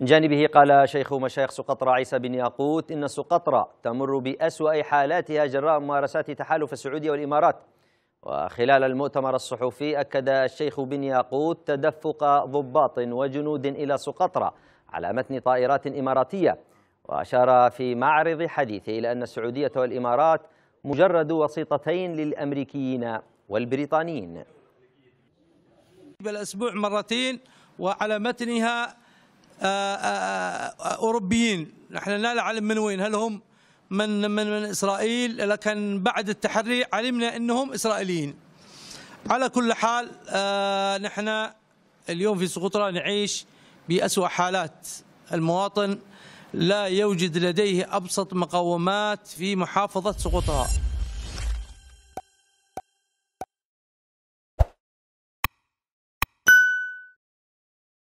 من جانبه قال شيخ مشايخ سقطرى عيسى بن ياقوت إن سقطرى تمر بأسوأ حالاتها جراء ممارسات تحالف السعودية والإمارات وخلال المؤتمر الصحفي أكد الشيخ بن ياقوت تدفق ضباط وجنود إلى سقطرى على متن طائرات إماراتية وأشار في معرض حديثه إلى أن السعودية والإمارات مجرد وسيطتين للأمريكيين والبريطانيين بالأسبوع مرتين وعلى متنها آه، آه، آه، اوروبيين نحن لا نعلم من وين هل هم من من من اسرائيل لكن بعد التحري علمنا انهم اسرائيليين على كل حال نحن اليوم في سقطرى نعيش بأسوأ حالات المواطن لا يوجد لديه أبسط مقومات في محافظة سقطرى